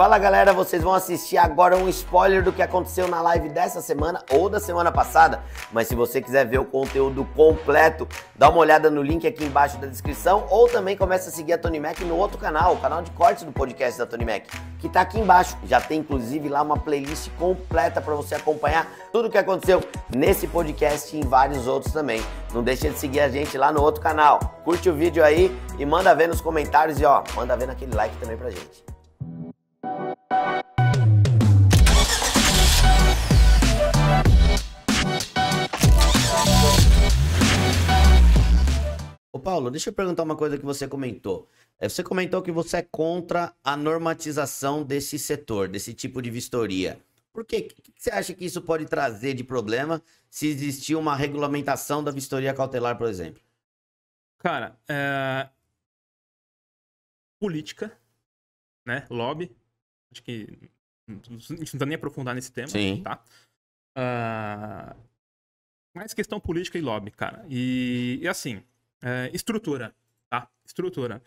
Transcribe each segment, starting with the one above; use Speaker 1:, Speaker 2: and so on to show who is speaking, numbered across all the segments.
Speaker 1: Fala galera, vocês vão assistir agora um spoiler do que aconteceu na live dessa semana ou da semana passada. Mas se você quiser ver o conteúdo completo, dá uma olhada no link aqui embaixo da descrição ou também começa a seguir a Tony Mac no outro canal, o canal de cortes do podcast da Tony Mac, que tá aqui embaixo. Já tem inclusive lá uma playlist completa para você acompanhar tudo o que aconteceu nesse podcast e em vários outros também. Não deixa de seguir a gente lá no outro canal. Curte o vídeo aí e manda ver nos comentários e ó, manda ver naquele like também pra gente. Ô Paulo, deixa eu perguntar uma coisa que você comentou. É, você comentou que você é contra a normatização desse setor, desse tipo de vistoria. Por quê? O que você acha que isso pode trazer de problema se existir uma regulamentação da vistoria cautelar, por exemplo?
Speaker 2: Cara, é... política, né? Lobby, Acho que a gente não precisa nem aprofundar nesse tema, Sim. tá? Uh, mais questão política e lobby, cara. E, e assim, eh, estrutura, tá? Estrutura.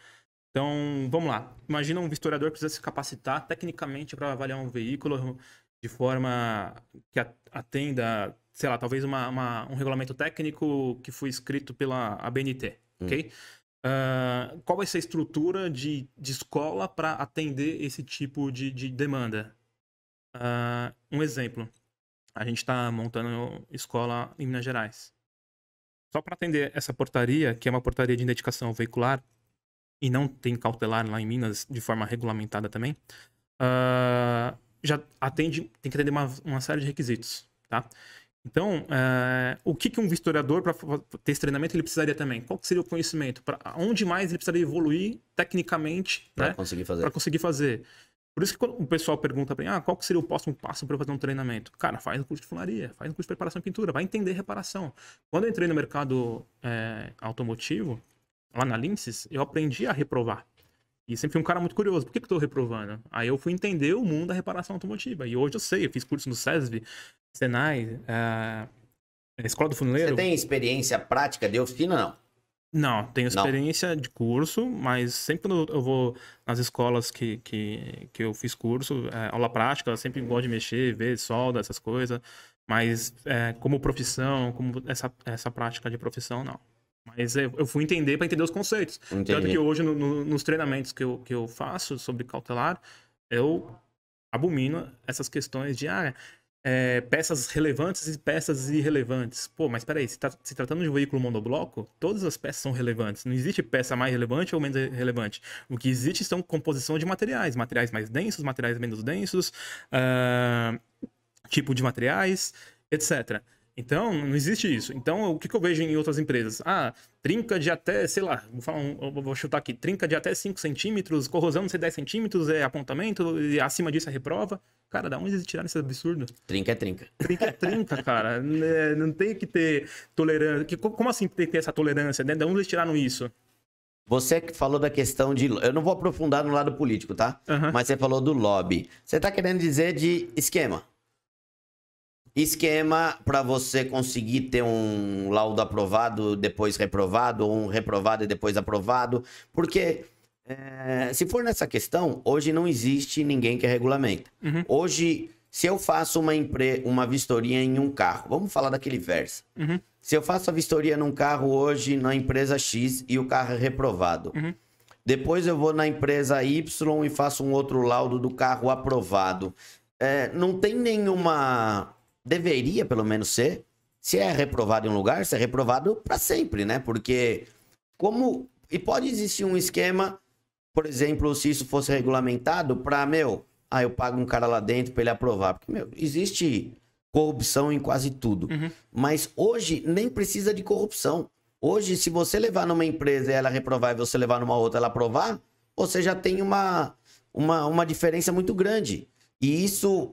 Speaker 2: Então, vamos lá. Imagina um historiador precisa se capacitar tecnicamente para avaliar um veículo de forma que atenda, sei lá, talvez uma, uma, um regulamento técnico que foi escrito pela ABNT, hum. ok? Uh, qual vai ser a estrutura de, de escola para atender esse tipo de, de demanda? Uh, um exemplo, a gente está montando escola em Minas Gerais. Só para atender essa portaria, que é uma portaria de identificação veicular, e não tem cautelar lá em Minas de forma regulamentada também, uh, já atende, tem que atender uma, uma série de requisitos, tá? Então, eh, o que, que um historiador, para ter esse treinamento, ele precisaria também? Qual seria o conhecimento? Para onde mais ele precisaria evoluir tecnicamente para né? conseguir fazer? Para conseguir fazer. Por isso que quando o pessoal pergunta para mim, ah, qual seria o próximo passo para eu fazer um treinamento? Cara, faz um curso de funilaria, faz um curso de preparação e pintura, vai entender reparação. Quando eu entrei no mercado é, automotivo, lá na Linces, eu aprendi a reprovar. E sempre fui um cara muito curioso, por que, que eu tô reprovando? Aí eu fui entender o mundo da reparação automotiva. E hoje eu sei, eu fiz curso no SESV, Senai, é, a Escola do Funileiro. Você tem
Speaker 1: experiência prática de oficina,
Speaker 2: não? Não, tenho experiência não. de curso, mas sempre quando eu vou nas escolas que, que, que eu fiz curso, é, aula prática, eu sempre gosto de mexer, ver solda, essas coisas. Mas é, como profissão, como essa, essa prática de profissão, não. Mas eu, eu fui entender para entender os conceitos. Entendi. Tanto que hoje, no, no, nos treinamentos que eu, que eu faço sobre cautelar, eu abomino essas questões de, ah, é, peças relevantes e peças irrelevantes. Pô, mas peraí, se, tá, se tratando de um veículo monobloco, todas as peças são relevantes. Não existe peça mais relevante ou menos relevante. O que existe são composição de materiais, materiais mais densos, materiais menos densos, uh, tipo de materiais, etc. Então, não existe isso. Então, o que, que eu vejo em outras empresas? Ah, trinca de até, sei lá, vou, falar um, vou chutar aqui, trinca de até 5 centímetros, corrosão não sei 10 centímetros, é apontamento, e acima disso é reprova. Cara, dá onde eles tiraram esse absurdo? Trinca é trinca. Trinca é trinca, cara. é, não tem que ter tolerância. Como assim tem que ter essa tolerância? Né? Da onde eles tiraram isso? Você que falou da questão de. Eu não vou aprofundar no lado político, tá? Uhum. Mas você falou do
Speaker 1: lobby. Você tá querendo dizer de esquema. Esquema para você conseguir ter um laudo aprovado, depois reprovado, ou um reprovado e depois aprovado. Porque é, se for nessa questão, hoje não existe ninguém que é regulamenta. Uhum. Hoje, se eu faço uma, empre... uma vistoria em um carro, vamos falar daquele verso. Uhum. Se eu faço a vistoria num carro hoje na empresa X e o carro é reprovado. Uhum. Depois eu vou na empresa Y e faço um outro laudo do carro aprovado. É, não tem nenhuma deveria pelo menos ser, se é reprovado em um lugar, ser é reprovado para sempre, né? Porque como e pode existir um esquema, por exemplo, se isso fosse regulamentado para meu, ah, eu pago um cara lá dentro para ele aprovar, porque meu, existe corrupção em quase tudo. Uhum. Mas hoje nem precisa de corrupção. Hoje, se você levar numa empresa e ela reprovar e você levar numa outra ela aprovar, você já tem uma, uma, uma diferença muito grande. E isso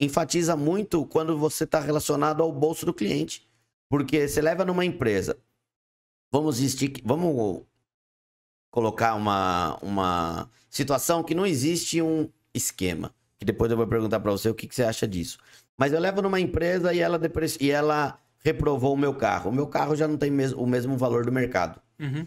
Speaker 1: enfatiza muito quando você está relacionado ao bolso do cliente. Porque você leva numa empresa, vamos, vamos colocar uma, uma situação que não existe um esquema. Que depois eu vou perguntar para você o que, que, você acha disso. Mas eu levo numa empresa e ela, e ela reprovou o meu carro. O meu carro já não tem mes... o mesmo valor do mercado. Uhum.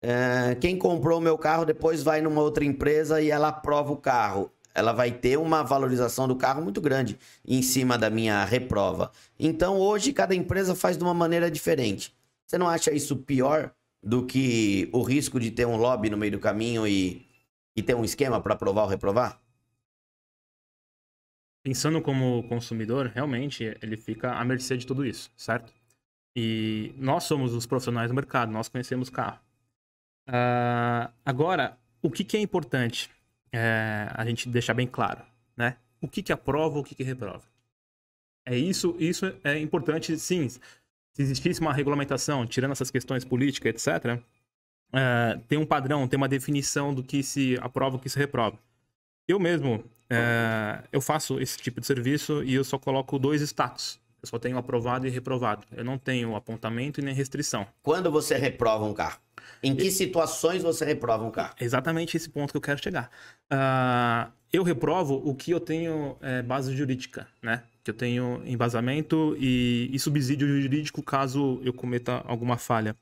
Speaker 1: É... Quem comprou o meu carro depois vai numa outra empresa e ela aprova o carro ela vai ter uma valorização do carro muito grande em cima da minha reprova. Então, hoje, cada empresa faz de uma maneira diferente. Você não acha isso pior do que o risco de ter um lobby no meio do caminho e, e ter um esquema para aprovar ou reprovar?
Speaker 2: Pensando como consumidor, realmente ele fica à mercê de tudo isso, certo? E nós somos os profissionais do mercado, nós conhecemos carro. Uh, agora, o que, que é importante? é, a gente deixar bem claro, né? O que que aprova, o que que reprova. É isso, isso é importante, sim. Se existisse uma regulamentação, tirando essas questões políticas, etc., é, tem um padrão, tem uma definição do que se aprova, o que se reprova. Eu mesmo, é, eu faço esse tipo de serviço e eu só coloco dois status. Eu só tenho aprovado e reprovado. Eu não tenho apontamento e nem restrição. Quando você reprova um carro? Em que situações você reprova um carro? Exatamente esse ponto que eu quero chegar. Uh, eu reprovo o que eu tenho é, base jurídica, né? Que eu tenho embasamento e, e subsídio jurídico caso eu cometa alguma falha.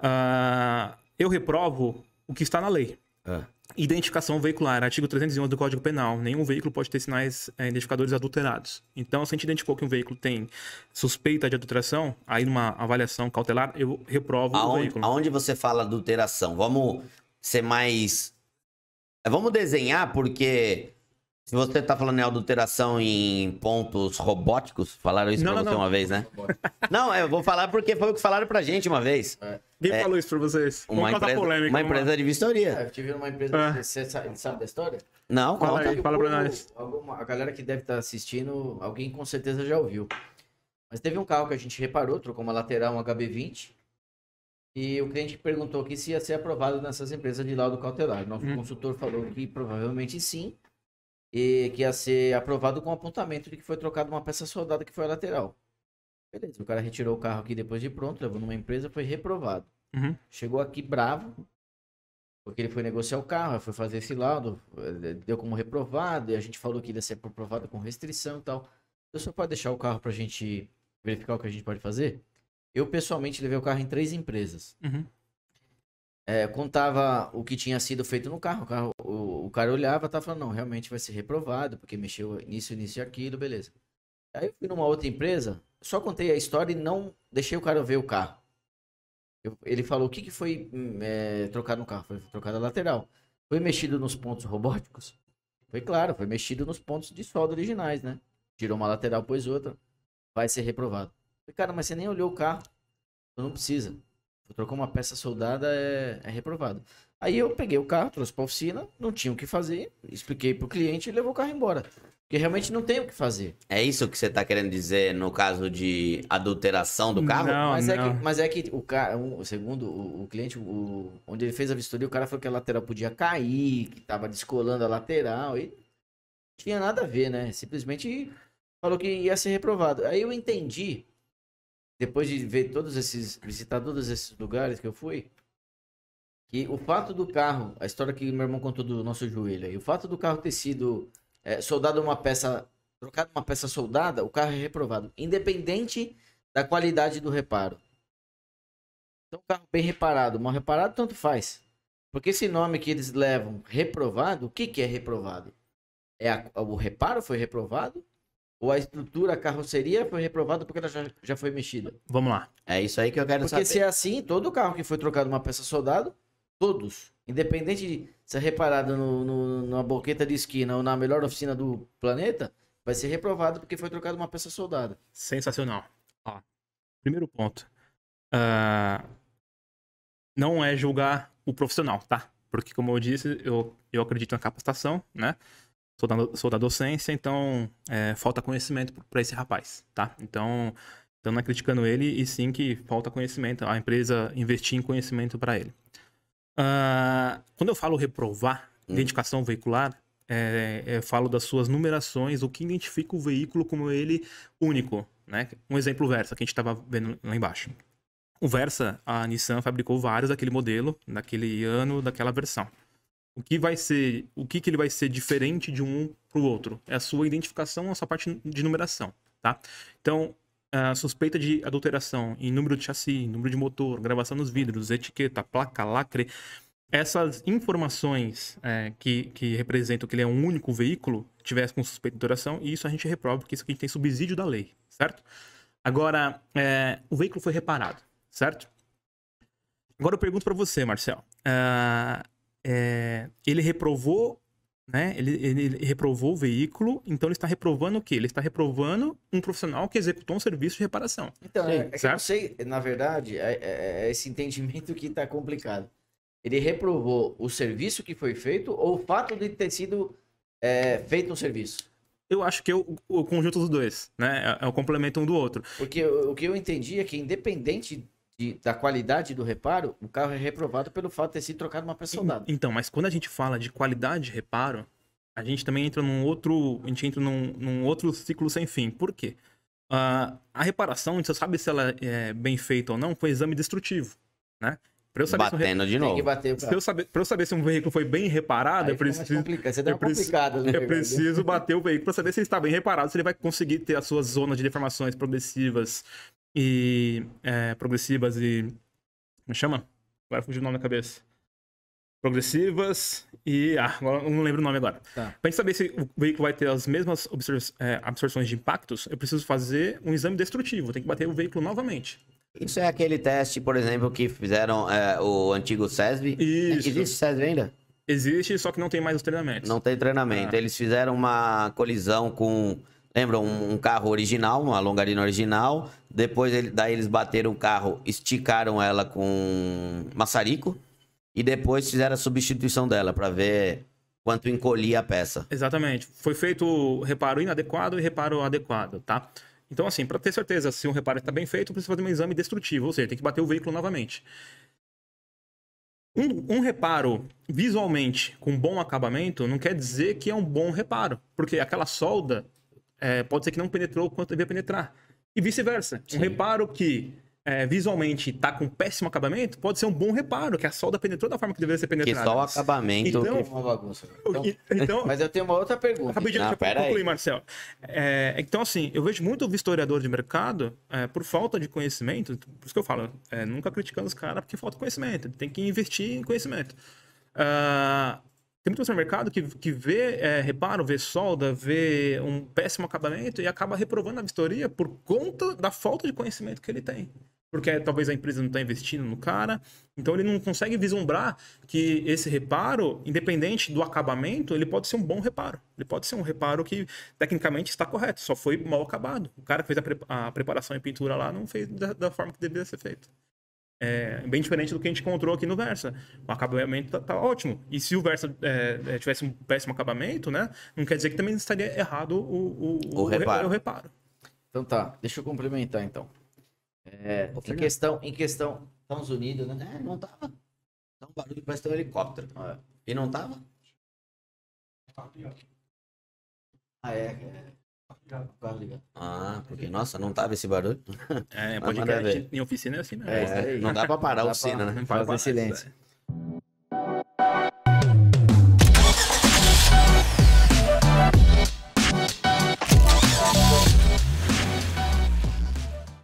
Speaker 2: Uh, eu reprovo o que está na lei. Ah. Identificação veicular, artigo 311 do Código Penal. Nenhum veículo pode ter sinais é, identificadores adulterados. Então, se a gente identificou que um veículo tem suspeita de adulteração, aí numa avaliação cautelar, eu reprovo aonde, o veículo. Aonde
Speaker 1: você fala adulteração? Vamos ser mais. Eh, vamos desenhar, porque se você tá falando em adulteração em pontos robóticos, falaram isso não, pra você não. uma vez, né? não, é, eu vou falar porque foi o que falaram pra gente uma vez. É. Quem é, falou isso pra vocês? Uma empresa, polêmica, uma empresa de vistoria. É,
Speaker 3: eu tive uma empresa, é. você sabe, da história? Não, fala, aí, fala pra nós. Alguma, a galera que deve estar tá assistindo, alguém com certeza já ouviu. Mas teve um carro que a gente reparou, trocou uma lateral, um HB20, e o cliente perguntou aqui se ia ser aprovado nessas empresas de laudo cautelar. Nosso hum. consultor falou que provavelmente sim, e que ia ser aprovado com apontamento de que foi trocada uma peça soldada que foi a lateral. Beleza, o cara retirou o carro aqui depois de pronto, levou numa empresa, foi reprovado. Uhum. Chegou aqui bravo, porque ele foi negociar o carro, foi fazer esse laudo, eh, deu como reprovado, e a gente falou que ia ser aprovado com restrição e tal. Você só pode deixar o carro para a gente verificar o que a gente pode fazer, eu pessoalmente levei o carro em três empresas. Uhum é, contava o que tinha sido feito no carro. O, carro, o, o cara olhava e tava falando, não, realmente vai ser reprovado, porque mexeu nisso, nisso e aquilo, beleza. Aí eu fui numa outra empresa, só contei a história e não deixei o cara ver o carro. Eu, ele falou, o que, que foi hum, é, trocado no carro? Foi trocada lateral. Foi mexido nos pontos robóticos? Foi claro, foi mexido nos pontos de solda originais, né? Tirou uma lateral, pôs outra. Vai ser reprovado. Falei, cara, mas você nem olhou o carro. Então não precisa. Trocou uma peça soldada, é, é reprovado. Aí eu peguei o carro, trouxe pra oficina, não tinha o que fazer, expliquei pro cliente e levou o carro embora. Porque realmente não tem o que
Speaker 1: fazer. É isso que você tá querendo dizer no caso de adulteração do carro? Não, mas, não. É, que,
Speaker 3: mas é que o carro, segundo o, o cliente, o, onde ele fez a vistoria, o cara falou que a lateral podia cair, que tava descolando a lateral e tinha nada a ver, né? Simplesmente falou que ia ser reprovado. Aí eu entendi depois de ver todos esses, visitar todos esses lugares que eu fui, que o fato do carro, a história que meu irmão contou do nosso joelho, e o fato do carro ter sido é, soldado uma peça, trocado uma peça soldada, o carro é reprovado, independente da qualidade do reparo. Então, carro bem reparado, mal reparado, tanto faz. Porque esse nome que eles levam, reprovado, o que, que é reprovado? É a, o reparo foi reprovado ou a estrutura, a carroceria foi reprovada porque ela já, já foi mexida? Vamos lá. É isso aí que eu quero porque saber. Porque se é assim, todo carro que foi trocado uma peça soldado, todos, independente de ser reparado no, no, numa boqueta de esquina ou na melhor oficina do planeta, vai ser reprovado porque foi trocado uma peça soldada. Sensacional.
Speaker 2: Ó, primeiro ponto. Uh, não é julgar o profissional, tá? Porque, como eu disse, eu, eu acredito na capacitação, né? sou da, sou da docência, então é, falta conhecimento para esse rapaz, tá? Então, então não é criticando ele, e sim que falta conhecimento, a empresa investir em conhecimento para ele. Uh, quando eu falo reprovar hum. identificação veicular, é, eu falo das suas numerações, o que identifica o veículo como ele único, né? Um exemplo Versa, que a gente estava vendo lá embaixo. O Versa, a Nissan fabricou vários daquele modelo, daquele ano, daquela versão. O que vai ser, o que, que ele vai ser diferente de um para o outro? É a sua identificação, a sua parte de numeração, tá? Então, a suspeita de adulteração em número de chassi, número de motor, gravação nos vidros, etiqueta, placa, lacre, essas informações é, que, que representam que ele é um único veículo, tivesse com suspeita de adulteração, e isso a gente reprova, porque isso aqui tem subsídio da lei, certo? Agora, é, o veículo foi reparado, certo? Agora eu pergunto para você, Marcel. Uh, é, ele reprovou, né? Ele, ele, reprovou o veículo, então ele está reprovando o quê? Ele está reprovando um profissional que executou um serviço de reparação. Então, Sim, é, é eu
Speaker 3: sei, na verdade, é, é, é esse entendimento que está complicado. Ele reprovou o serviço que foi feito ou o fato de ter sido é, feito um serviço? Eu acho que é o, o conjunto dos dois,
Speaker 2: né? É, é o complemento um do outro.
Speaker 3: Porque o, o que eu entendi é que, independente de, da qualidade do reparo, o carro é reprovado
Speaker 2: pelo fato de ter sido trocado uma peça soldada. Então, mas quando a gente fala de qualidade de reparo, a gente também entra num outro, a gente entra num, num outro ciclo sem fim. Por quê? Uh, a reparação, a gente só sabe se ela é bem feita ou não com exame destrutivo, né? Pra eu saber Batendo se um... de novo. Bater, pra... eu saber, pra eu saber se um veículo foi bem reparado, Aí eu preciso. Complica. Você dá né, eu, preci... eu preciso bater o veículo para saber se ele está bem reparado, se ele vai conseguir ter as suas zonas de deformações progressivas e é, progressivas e. Como é chama? Agora fugiu o nome da cabeça. Progressivas e. Ah, agora não lembro o nome agora. Tá. Para gente saber se o veículo vai ter as mesmas absor é, absorções de impactos, eu preciso fazer um exame destrutivo. Tem que bater o veículo novamente.
Speaker 1: Isso é aquele teste, por exemplo, que fizeram é, o antigo SESB. É, Isso. Existe SESB ainda? Existe, só que não tem mais os treinamentos. Não tem treinamento. Ah. Eles fizeram uma colisão com Lembra um, um carro original, uma longarina original. Depois ele, daí eles bateram o carro, esticaram ela com maçarico e depois fizeram a substituição dela para ver quanto encolhia a peça.
Speaker 2: Exatamente. Foi feito reparo inadequado e reparo adequado, tá? Então, assim, para ter certeza se um reparo está bem feito, precisa fazer um exame destrutivo, ou seja, tem que bater o veículo novamente. Um, um, reparo visualmente com bom acabamento não quer dizer que é um bom reparo, porque aquela solda é, pode ser que não penetrou o quanto devia penetrar. E vice-versa. Um reparo que é, visualmente está com péssimo acabamento, pode ser um bom reparo, que a solda penetrou da forma que deveria ser penetrada. Que só o acabamento então, uma bagunça. Né? Então, então, mas eu tenho uma outra pergunta. Acabei de ah, concluir, aí. Marcel. É, então, assim, eu vejo muito vistoriador de mercado é, por falta de conhecimento, por isso que eu falo, é, nunca criticando os caras, porque falta conhecimento, tem que investir em conhecimento. Uh, tem muito mercado que, que vê é, reparo, vê solda, vê um péssimo acabamento e acaba reprovando a vistoria por conta da falta de conhecimento que ele tem. Porque talvez a empresa não está investindo no cara, então ele não consegue vislumbrar que esse reparo, independente do acabamento, ele pode ser um bom reparo. Ele pode ser um reparo que tecnicamente está correto, só foi mal acabado. O cara que fez a, preparação e pintura lá não fez da, da forma que deveria ser feito. É bem diferente do que a gente encontrou aqui no Versa. O acabamento tá, tá ótimo. E se o Versa é, é tivesse um péssimo acabamento, né? Não quer dizer que também estaria errado o, o, o, reparo. o reparo. Então tá, deixa eu complementar
Speaker 3: então. É, em
Speaker 1: questão, em questão, Estados Unidos, né? É, não tava. Tá um barulho parece um helicóptero. E não tava? Ah, é. é. Ah, porque, nossa, não tava esse barulho.
Speaker 2: É, pode ver. em oficina é assim né? É, né? não dá pra parar a oficina, né? Fazer silêncio. Né?